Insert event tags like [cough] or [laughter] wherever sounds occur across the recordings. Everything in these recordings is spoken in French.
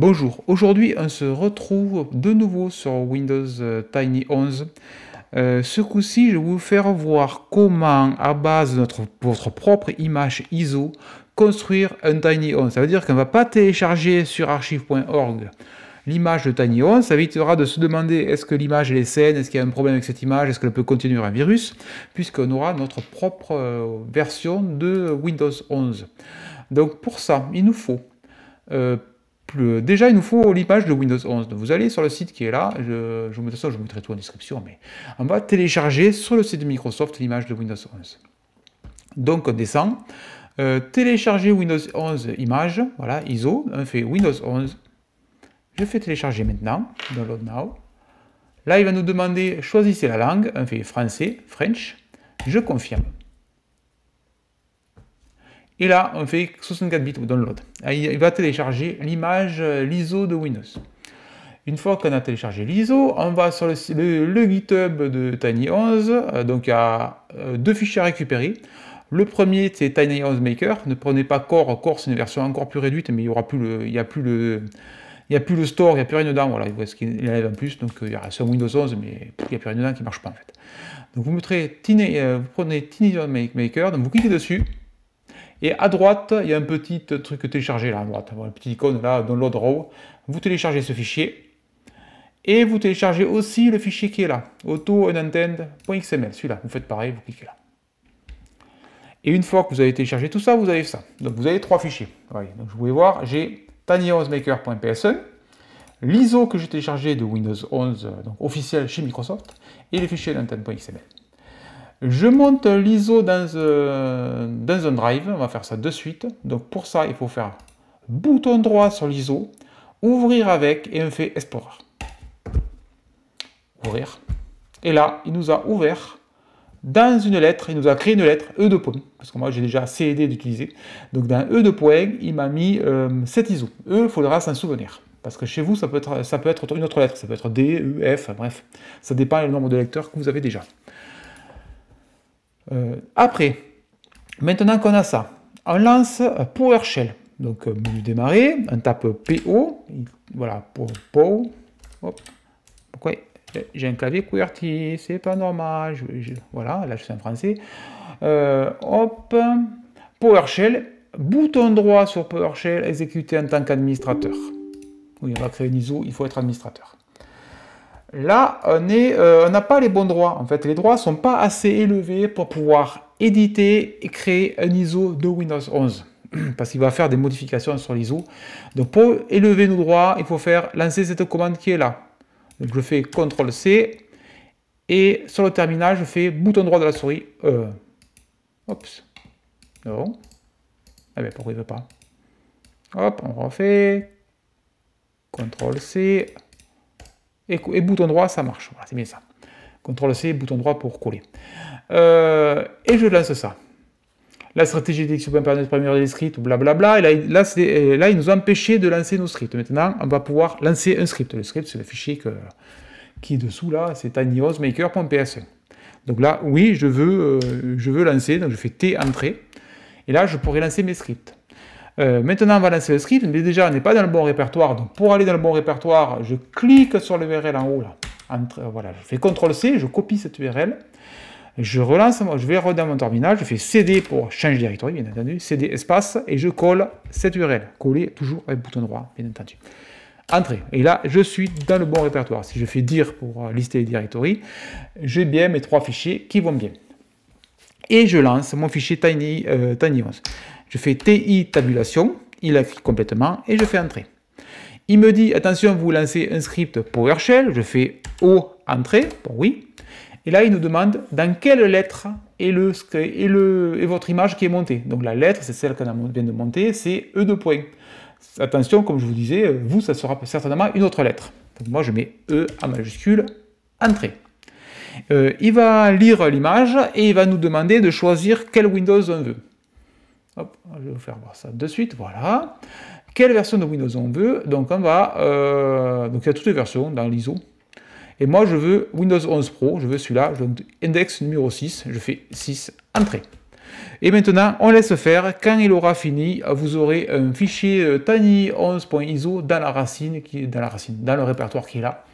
Bonjour, aujourd'hui on se retrouve de nouveau sur Windows euh, Tiny 11. Euh, ce coup-ci, je vais vous faire voir comment, à base de notre, votre propre image ISO, construire un Tiny 11. Ça veut dire qu'on ne va pas télécharger sur archive.org l'image de Tiny 11. Ça évitera de se demander est-ce que l'image est saine, est-ce qu'il y a un problème avec cette image, est-ce qu'elle peut continuer un virus, puisqu'on aura notre propre euh, version de Windows 11. Donc pour ça, il nous faut euh, déjà, il nous faut l'image de Windows 11. vous allez sur le site qui est là. Je, je vous mettrai tout en description. Mais on va télécharger sur le site de Microsoft l'image de Windows 11. Donc, on descend. Euh, télécharger Windows 11 image. Voilà, ISO. On fait Windows 11. Je fais télécharger maintenant. Download now. Là, il va nous demander, choisissez la langue. On fait français, French. Je confirme. Et là, on fait 64 bits download. Ah, il va télécharger l'image, euh, l'ISO de Windows. Une fois qu'on a téléchargé l'ISO, on va sur le, le, GitHub de Tiny11. Euh, donc, il y a euh, deux fichiers à récupérer. Le premier, c'est Tiny11 Maker. Ne prenez pas Core. Core, c'est une version encore plus réduite, mais il n'y aura plus Il y a plus le il a plus le store, il n'y a plus rien dedans, voilà, il voit ce qu'il enlève en plus, donc il y aura sur Windows 11, mais il n'y a plus rien dedans qui ne marche pas en fait. Donc vous, vous prenez Tiny Maker, donc vous cliquez dessus, et à droite, il y a un petit truc téléchargé là à droite, hein, une petite icône là, download raw. Vous téléchargez ce fichier et vous téléchargez aussi le fichier qui est là, auto Celui-là, vous faites pareil, vous cliquez là. Et une fois que vous avez téléchargé tout ça, vous avez ça. Donc vous avez trois fichiers. Ouais, donc vous pouvez voir, j'ai tinyhouseMaker.psn, e, l'ISO que j'ai téléchargé de Windows 11, euh, donc officiel chez Microsoft, et le fichier unintend.xml. Je monte l'ISO euh, dans, un drive, on va faire ça de suite. Donc pour ça, il faut faire bouton droit sur l'ISO, ouvrir avec et on fait Explorer. Ouvrir. Et là, il nous a ouvert dans une lettre, il nous a créé une lettre E de point, parce que moi j'ai déjà assez aidé d'utiliser. Donc dans E de point, il m'a mis cette euh, cet ISO. E, il faudra s'en souvenir. Parce que chez vous, ça peut, être, ça peut être une autre lettre, ça peut être D, E, F, bref. Ça dépend du nombre de lecteurs que vous avez déjà. Euh, après, maintenant qu'on a ça, on lance euh, PowerShell. Donc, euh, menu démarrer, on tape PO, voilà, pour PO. Hop. j'ai un clavier QWERTY, c'est pas normal. voilà, là je suis en français. hop, PowerShell, bouton droit sur PowerShell, exécuter en tant qu'administrateur. Oui, on va créer une ISO, il faut être administrateur là, euh, on n'a pas les bons droits. En fait, les droits ne sont pas assez élevés pour pouvoir éditer et créer un ISO de Windows 11. [clears throat] Parce qu'il va faire des modifications sur l'ISO. Donc, pour élever nos droits, il faut faire lancer cette commande qui est là. Donc, je fais CTRL-C. Et sur le terminal, je fais bouton droit de la souris. Euh, Oups. Non. Ah ben, pourquoi il veut pas Hop, on refait. CTRL-C et, bouton droit, ça marche. Voilà, c'est bien ça. contrôle c bouton droit pour coller. Euh, et je lance ça. La stratégie de de première des scripts, blablabla. Et là, là, euh, là, il nous a empêché de lancer nos scripts. Maintenant, on va pouvoir lancer un script. Le script, c'est le fichier qui est dessous, là, c'est tinyhousemaker.ps1. Donc là, oui, je veux, euh, je veux lancer, donc je fais T entrée. Et là, je pourrais lancer mes scripts. Euh, maintenant, maintenant, va lancer le script, mais déjà, on n'est pas dans le bon répertoire. Donc, pour aller dans le bon répertoire, je clique sur l'URL en haut, là. Euh, voilà, je fais CTRL-C, je copie cette URL. Je relance, je vais dans mon terminal, je fais CD pour changer directory, bien entendu, CD espace, et je colle cette URL. Coller toujours avec le bouton droit, bien entendu. Entrée. Et là, je suis dans le bon répertoire. Si je fais dire pour euh, lister les directories, j'ai bien mes trois fichiers qui vont bien. Et je lance mon fichier Tiny, Tiny 11. Je fais TI tabulation, il écrit complètement et je fais entrer. Il me dit, attention, vous lancez un script PowerShell, je fais O entrée, bon oui. Et là, il nous demande dans quelle lettre est, le, est, le, votre image qui est montée. Donc la lettre, c'est celle qu'on vient de monter, c'est E de point. Attention, comme je vous disais, vous, ça sera certainement une autre lettre. moi, je mets E en majuscule, entrée. Euh, il va lire l'image et il va nous demander de choisir quel Windows on veut je vais vous faire voir ça de suite, voilà. Quelle version de Windows on veut Donc on va... Euh, donc il y a toutes les versions dans l'ISO. Et moi je veux Windows 11 Pro, je veux celui-là, je index numéro 6, je fais 6, entrées Et maintenant, on laisse faire. Quand il aura fini, vous aurez un fichier euh, tiny11.iso dans la racine, qui est dans la racine, dans le répertoire qui est là,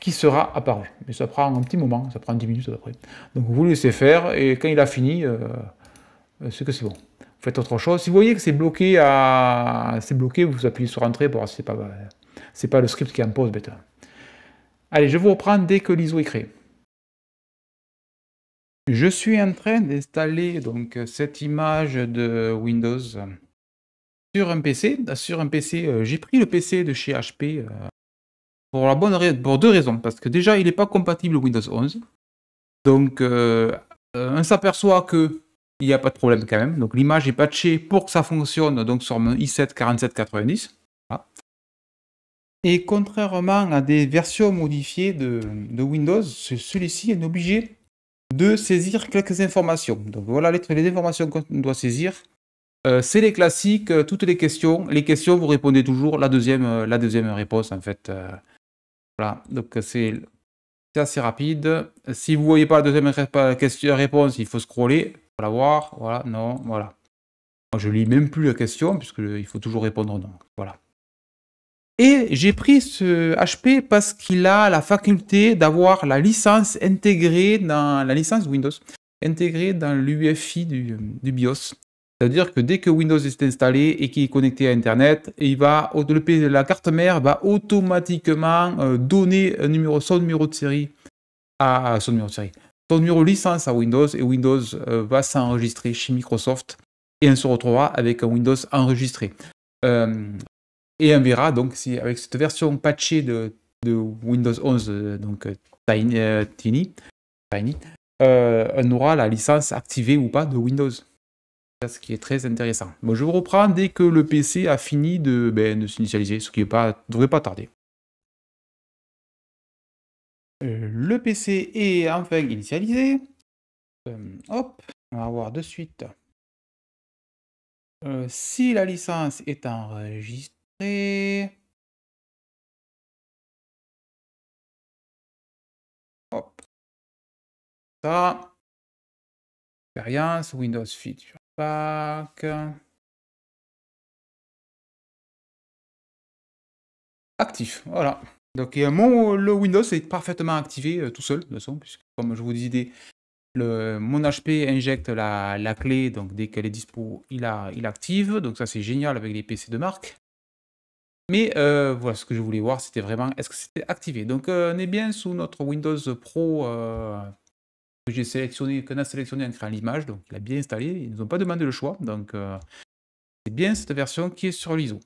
qui sera apparu. Mais ça prend un petit moment, ça prend 10 minutes à peu Donc vous laissez faire et quand il a fini, euh, c'est que c'est bon faites autre chose. Si vous voyez que c'est bloqué, c'est bloqué, vous appuyez sur Entrée pour c'est pas, le script qui impose Allez, je vous reprends dès que l'ISO est créé. Je suis en train d'installer donc cette image de Windows sur un PC. Sur un PC, euh, j'ai pris le PC de chez HP euh, pour la bonne pour deux raisons. Parce que déjà, il n'est pas compatible Windows 11. Donc, euh, on s'aperçoit que il n'y a pas de problème quand même. Donc l'image est patchée pour que ça fonctionne donc sur mon i7 4790. Et contrairement à des versions modifiées de, Windows, celui-ci est obligé de saisir quelques informations. Donc voilà les, les informations qu'on doit saisir. Euh, c'est les classiques, euh, toutes les questions. Les questions, vous répondez toujours la deuxième, euh, la deuxième réponse, en fait. voilà, donc c'est assez rapide. Si vous voyez pas la deuxième question, réponse, il faut scroller voir Voilà, non, voilà. Moi, je lis même plus la question, il faut toujours répondre donc Voilà. Et j'ai pris ce HP parce qu'il a la faculté d'avoir la licence intégrée dans la licence Windows, intégrée dans l'UFI du, du BIOS. C'est-à-dire que dès que Windows est installé et qu'il est connecté à Internet, il va, la carte mère va automatiquement euh, donner un numéro, son numéro de série à son numéro de série, licence à Windows et Windows euh, va s'enregistrer chez Microsoft et on se retrouvera avec un Windows enregistré. Euh, et on verra donc si avec cette version patchée de, Windows 11, euh, donc Tiny, Tiny, on aura la licence activée ou pas de Windows ce qui est très intéressant. Bon, je vous reprends dès que le PC a fini de, ben, de s'initialiser, ce qui ne devrait pas tarder. Euh, le PC est enfin initialisé. Euh, hop, on va voir de suite. Euh, si la licence est enregistrée. Hop. Ça. Expérience, Windows Feature Pack. Actif, voilà. Donc euh, le Windows est parfaitement activé euh, tout seul, de toute façon, puisque comme je vous disais, le, mon HP injecte la, clé, donc dès qu'elle est dispo, il, a, il active. Donc ça c'est génial avec les PC de marque. Mais euh, voilà ce que je voulais voir, c'était vraiment est-ce que c'était activé. Donc on est bien sous notre Windows Pro que j'ai sélectionné, qu'on a sélectionné en créant l'image, donc il a bien installé, ils ne nous ont pas demandé le choix, donc c'est bien cette version qui est sur l'ISO.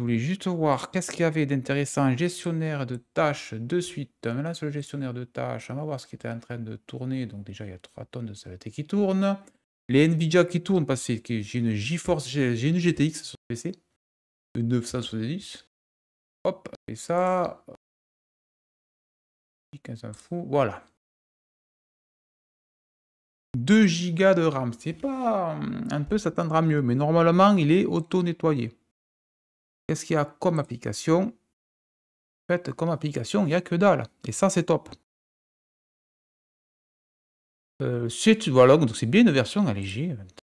Je voulais juste voir qu'est-ce qu'il y avait d'intéressant. Gestionnaire de tâches de suite. Là sur le gestionnaire de tâches, on va voir ce qui était en train de tourner. Donc déjà, il y a 3 tonnes de saleté qui tournent. Les Nvidia qui tournent, parce que j'ai une GeForce, j'ai une GTX sur PC. De 970. Hop, et ça. 15 euh, fou Voilà. 2 Go de RAM. C'est pas. un peu ça à mieux, mais normalement, il est auto-nettoyé. Qu'est-ce qu'il y a comme application En fait, comme application, il n'y a que dalle. Et ça, c'est top. c'est euh, voilà, donc c'est bien une version allégée.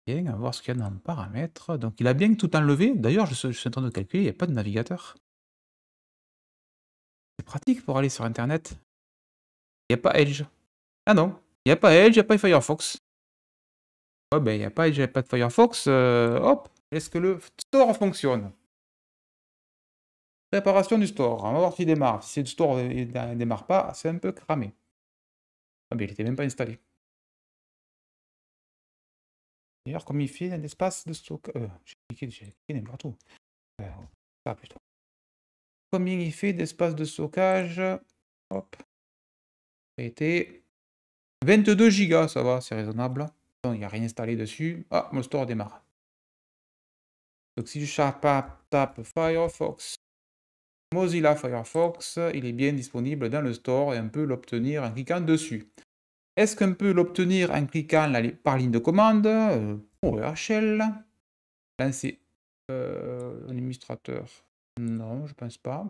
on euh, va voir ce qu'il y a dans le paramètre. Donc il a bien tout enlevé. D'ailleurs, je, suis en train de calculer, il n'y a pas de navigateur. C'est pratique pour aller sur Internet. Il n'y a pas Edge. Ah non, il n'y a pas Edge, il n'y a pas Firefox. Ouais ben, il n'y a pas Edge, il n'y a pas de Firefox. Euh, hop, est-ce que le store fonctionne Préparation du store. On va voir s'il démarre. Si le store euh, démarre pas, c'est un peu cramé. Ah, mais il était même pas installé. D'ailleurs, comme il fait un espace de stockage. Euh, j'ai cliqué, n'importe où. Euh, oh, plutôt. Combien il fait d'espace de stockage Hop. Été 22 gigas, ça va, c'est raisonnable. Il n'y a rien installé dessus. Ah, mon store démarre. Donc si je tape Firefox Mozilla Firefox, il est bien disponible dans le store et on peut l'obtenir en cliquant dessus. Est-ce qu'on peut l'obtenir en cliquant par ligne de commande euh, Pour shell Lancer un euh, administrateur Non, je pense pas.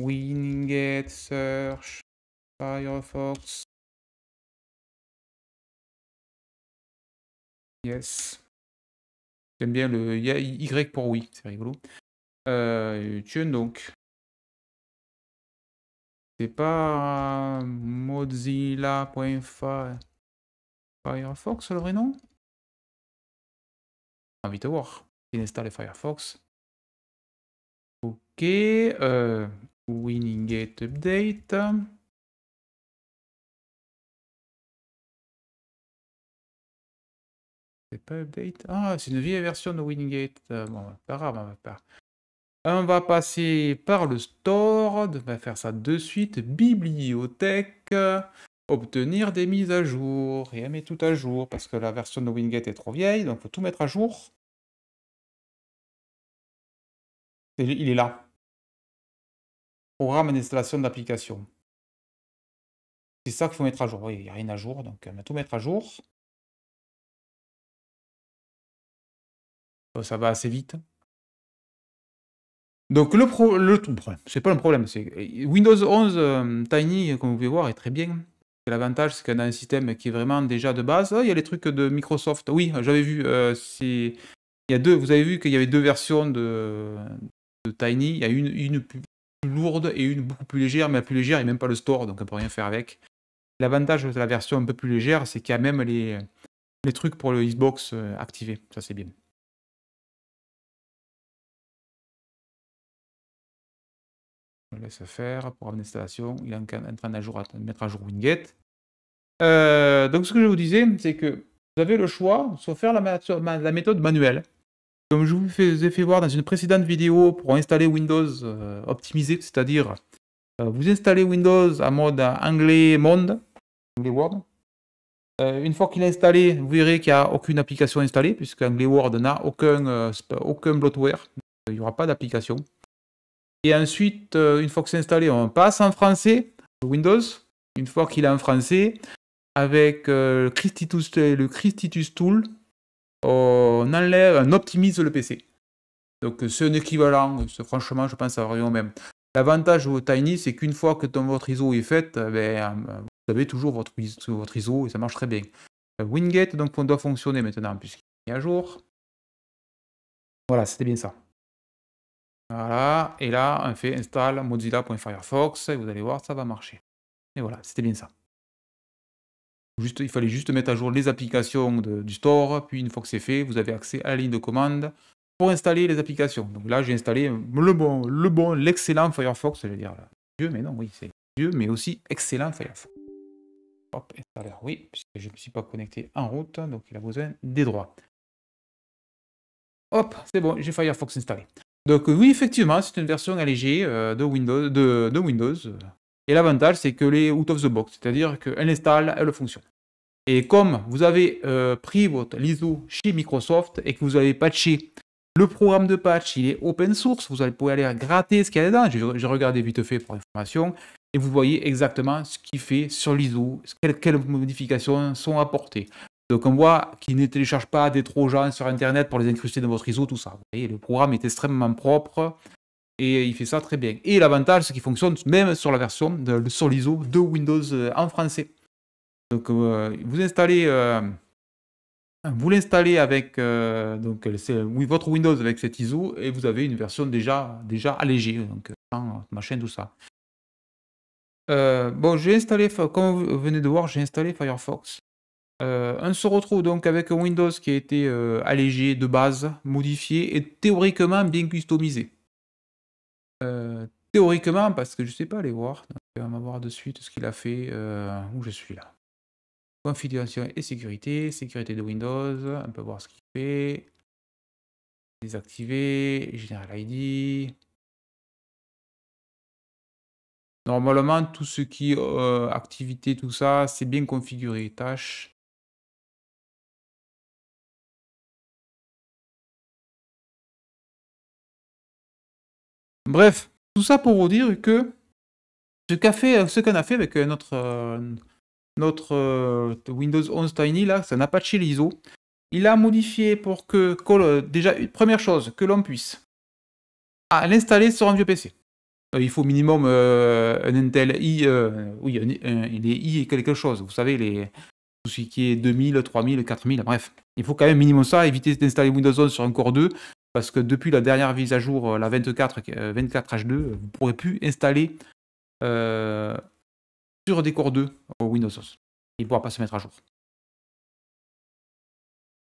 Winget, Search, Firefox. Yes. J'aime bien le y, pour oui, c'est rigolo. Euh, donc. C'est pas Mozilla.firefox le vrai nom Envie de voir. Il Firefox. Ok. Euh, winning Update. C'est pas update Ah, c'est une vieille version de Wingate. Euh, bon, pas grave, on va, passer par le store. On va faire ça de suite. Bibliothèque. Obtenir des mises à jour. Et met tout à jour. Parce que la version de Wingate est trop vieille. Donc, faut tout mettre à jour. Il est là. Programme d'installation d'application. C'est ça qu'il faut mettre à jour. il n'y a rien à jour, donc euh, on tout mettre à jour. Oh, ça va assez vite. Donc le, pro le problème, c'est pas un problème, c'est euh, Windows 11 euh, Tiny, comme vous pouvez voir, est très bien. L'avantage, c'est qu'on a un système qui est vraiment déjà de base. Ah, il y a les trucs de Microsoft. Oui, j'avais vu, euh, il y a deux, vous avez vu qu'il y avait deux versions de, Tiny. Il y a une, plus lourde et une beaucoup plus légère, mais la plus légère, et même pas le store, donc on peut rien faire avec. L'avantage de la version un peu plus légère, c'est qu'il y a même les, les trucs pour le Xbox euh, activés. Ça, c'est bien. On laisse faire. Programme d'installation. Il est en train de mettre à jour Winget. Euh, donc ce que je vous disais, c'est que vous avez le choix, soit faire la, méthode manuelle. Comme je vous ai fait voir dans une précédente vidéo pour installer Windows euh, optimisé, c'est-à-dire euh, vous installez Windows en mode anglais monde, anglais Word. une fois qu'il est installé, vous verrez qu'il n'y a aucune application installée, puisque anglais Word n'a aucun, aucun bloatware. Il n'y aura pas d'application. Et ensuite, euh, une fois que c'est installé, on passe en français, Windows, une fois qu'il est en français, avec euh, le Christitus, le Christitus Tool, on enlève, on optimise le PC. Donc c'est un équivalent, franchement je pense à rien même. L'avantage au Tiny, c'est qu'une fois que votre ISO est faite, eh ben, euh, vous avez toujours votre, votre ISO et ça marche très bien. Wingate, donc on doit fonctionner maintenant puisqu'il est à jour. Voilà, c'était bien ça. Voilà, et là, on fait install mozilla.firefox, et vous allez voir, ça va marcher. Et voilà, c'était bien ça. il fallait juste mettre à jour les applications du store, puis une fois que c'est fait, vous avez accès à la ligne de commande pour installer les applications. Donc là, j'ai installé le bon, le bon, l'excellent Firefox, je vais dire là. Dieu, mais non, oui, c'est Dieu, mais aussi excellent Firefox. Hop, installer, oui, puisque je ne me suis pas connecté en route, donc il a besoin des droits. Hop, c'est bon, j'ai Firefox installé. Donc euh, oui, effectivement, c'est une version allégée euh, de Windows. De, Windows. Et l'avantage, c'est que les out of the box, c'est-à-dire qu'elle installe, elle fonctionne. Et comme vous avez euh, pris votre ISO chez Microsoft et que vous avez patché le programme de patch, il est open source, vous allez pouvoir aller gratter ce qu'il y a dedans. J'ai regardé vite fait pour information et vous voyez exactement ce qu'il fait sur l'ISO, quelles modifications sont apportées. Donc on voit qu'il ne télécharge pas des gens sur Internet pour les incruster dans votre ISO, tout ça. Vous voyez, le programme est extrêmement propre et il fait ça très bien. Et l'avantage, c'est qu'il fonctionne même sur la version, sur l'ISO de Windows euh, en français. Donc euh, vous installez, euh, vous l'installez avec votre Windows avec cet ISO et vous avez une version déjà déjà allégée, donc sans machin tout ça. bon, j'ai installé, comme vous venez de voir, j'ai installé Firefox. Euh, on se retrouve donc avec un Windows qui a été euh, allégé de base, modifié et théoriquement bien customisé. Euh, théoriquement, parce que je ne sais pas aller voir, on va voir de suite ce qu'il a fait, où je suis là. Configuration et sécurité, sécurité de Windows, on peut voir ce qu'il fait. Désactiver, général ID, Normalement, tout ce qui activité, tout ça, c'est bien configuré. Tâches, Bref, tout ça pour vous dire que ce euh, ce qu'on a fait avec euh, notre, euh, notre Windows 11 Tiny, là, n'a pas Apache l'ISO. Il a modifié pour que, déjà, première chose, que l'on puisse l'installer sur un vieux PC. il faut minimum un Intel i, oui, un, i et quelque chose, vous savez, les, tout ce qui est 2000, 3000, 4000, bref. Il faut quand même minimum ça, éviter d'installer Windows 11 sur un Core 2 parce que depuis la dernière mise à jour, euh, la 24, 24H2, euh, vous ne pourrez plus installer euh, sur des Core 2 au Windows Il ne pourra pas se mettre à jour.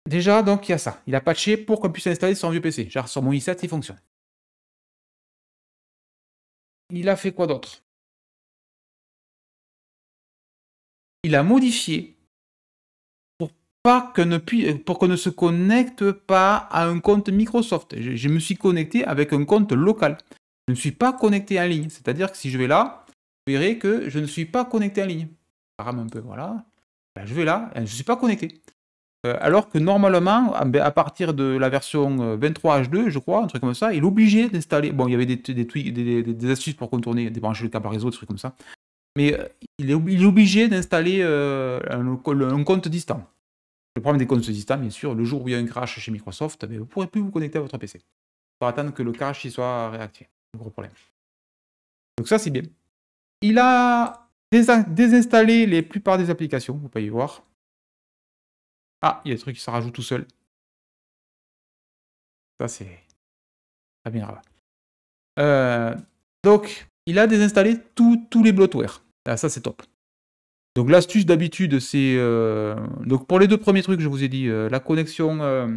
Déjà, donc, il y a ça. Il a patché pour qu'on puisse installer sur un vieux PC. Genre, sur mon i7, il fonctionne. Il a fait quoi d'autre Il a modifié pas que ne pour qu'on ne se connecte pas à un compte Microsoft. Je, me suis connecté avec un compte local. Je ne suis pas connecté en ligne. C'est-à-dire que si je vais là, vous verrez que je ne suis pas connecté en ligne. un peu, voilà. Ben, je vais là, hein, je ne suis pas connecté. Euh, alors que normalement, ben, à partir de la version 23H2, euh, je crois, un truc comme ça, il est obligé d'installer. Bon, il y avait des, des, astuces pour contourner, débrancher le câble réseau, des trucs comme ça. Mais euh, il est, obligé d'installer un compte distant. Le problème des comptes système, bien sûr, le jour où il y a un crash chez Microsoft, ben, vous ne pourrez plus vous connecter à votre PC. Il faut attendre que le crash y soit réactivé. gros problème. Donc ça, c'est bien. Il a désinstallé les plupart des applications, vous pouvez y voir. Ah, il y a des trucs qui se rajoutent tout seul. Ça, c'est Ça bien Euh, donc, il a désinstallé tous les bloatware. Ah, ça, c'est top. Donc l'astuce d'habitude, c'est... Euh, donc pour les deux premiers trucs, je vous ai dit, euh, la connexion, euh,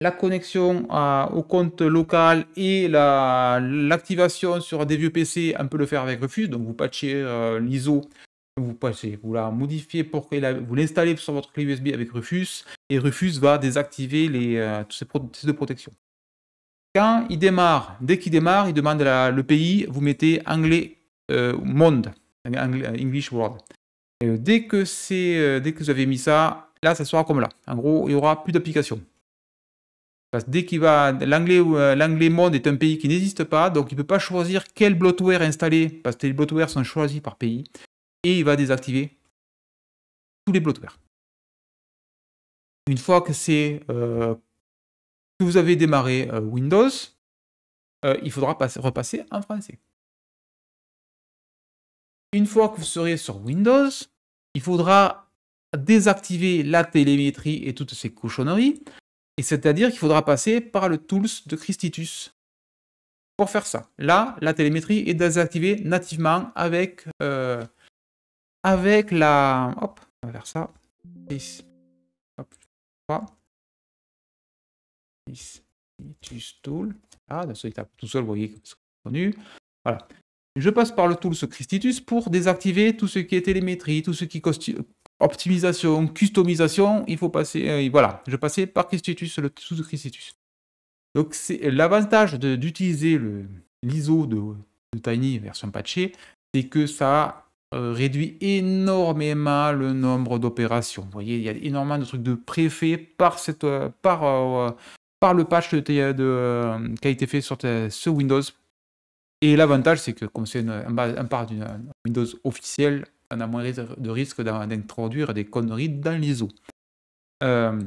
la connexion au compte local et l'activation sur des vieux PC, on peut le faire avec Refuse. Donc vous patchez l'ISO, vous, patchez, vous la modifiez pour que vous l'installez sur votre clé USB avec Refuse, et Refuse va désactiver les, tous ces, deux protections. Quand il démarre, dès qu'il démarre, il demande le pays, vous mettez anglais monde. Euh, euh, English Word. Euh, dès, que dès que vous avez mis ça, là, ça sera comme là. En gros, il n'y aura plus d'application. Parce dès qu'il va, l'anglais, l'anglais monde est un pays qui n'existe pas, donc il ne peut pas choisir quel bloatware installer, parce que les bloatware sont choisis par pays, et il va désactiver tous les bloatware. Une fois que c'est que vous avez démarré Windows, il faudra repasser en français. Une fois que vous serez sur Windows, il faudra désactiver la télémétrie et toutes ces cochonneries. Et c'est-à-dire qu'il faudra passer par le Tools de Christitus pour faire ça. Là, la télémétrie est désactivée nativement avec, euh, avec la... Hop, on va faire ça. hop, Tool. Ah, dans il tape tout seul, vous voyez, c'est connu. Voilà. Je passe par le tool Christitus pour désactiver tout ce qui est télémétrie, tout ce qui est optimisation, customisation. Il faut passer, euh, voilà, je passais par Christitus, le tool Christitus. Donc c'est l'avantage d'utiliser l'ISO de, Tiny version patchée, c'est que ça euh, réduit énormément le nombre d'opérations. Vous voyez, il y a énormément de trucs de préfet par cette, euh, par le patch qui a été fait sur ce Windows et l'avantage, c'est que comme c'est un part d'une Windows officielle, on a moins de risque d'introduire des conneries dans l'ISO. Euh,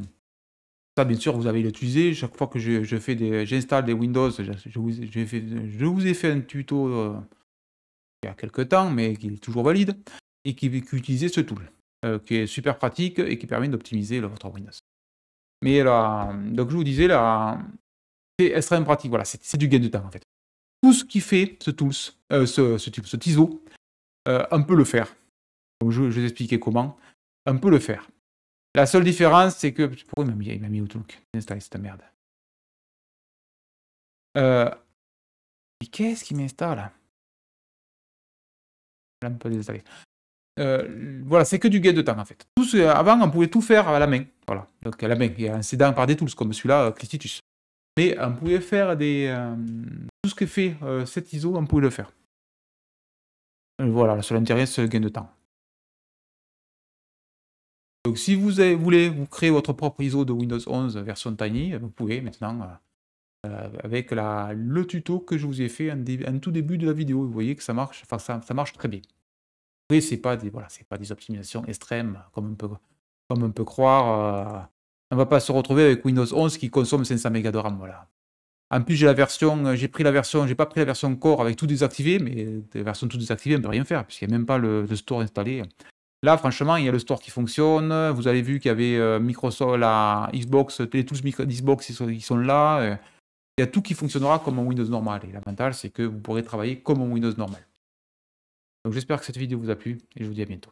ça, bien sûr, vous avez l'utilisé. Chaque fois que je, des, j'installe des Windows, je, vous, ai fait un tuto euh, il y a quelques temps, mais qui est toujours valide, et qui, qui ce tool, euh, qui est super pratique et qui permet d'optimiser votre Windows. Mais là, donc je vous disais, là, c'est extrêmement pratique. Voilà, c'est du gain de temps en fait tout ce qui fait ce tools, euh, ce, type, ce TISO, on euh, peut le faire. je, vais vous expliquer comment. On peut le faire. La seule différence, c'est que. Pourquoi il m'a mis, il m'a cette merde. Euh, qu'est-ce qui m'installe Là, voilà, c'est que du gain de temps en fait. Tout ce, avant, on pouvait tout faire à la main. Voilà. Donc à la main, il y a un par des tools comme celui-là, Clistitus. Mais on pouvait faire des. Euh, tout ce que fait euh, cet ISO, on pouvait le faire. Euh, voilà, voilà, ça le gain de temps. Donc si vous voulez vous créer votre propre ISO de Windows 11 version Tiny, vous pouvez maintenant avec le tuto que je vous ai fait en, tout début de la vidéo. Vous voyez que ça marche, enfin ça, marche très bien. Après, c'est pas des pas des optimisations extrêmes comme comme on peut croire on va pas se retrouver avec Windows 11 qui consomme 500 mégas de RAM. Voilà. En plus, j'ai la version, euh, j'ai pris la version, j'ai pas pris la version Core avec tout désactivé, mais la version tout désactivée, on peut rien faire puisqu'il n'y a même pas le, store installé. Là, franchement, il y a le store qui fonctionne. Vous avez vu qu'il y avait euh, Microsoft, la Xbox, les Xbox, qui sont, sont là. Euh. Il y a tout qui fonctionnera comme en Windows normal. Et l'avantage, c'est que vous pourrez travailler comme en Windows normal. Donc j'espère que cette vidéo vous a plu et je vous dis à bientôt.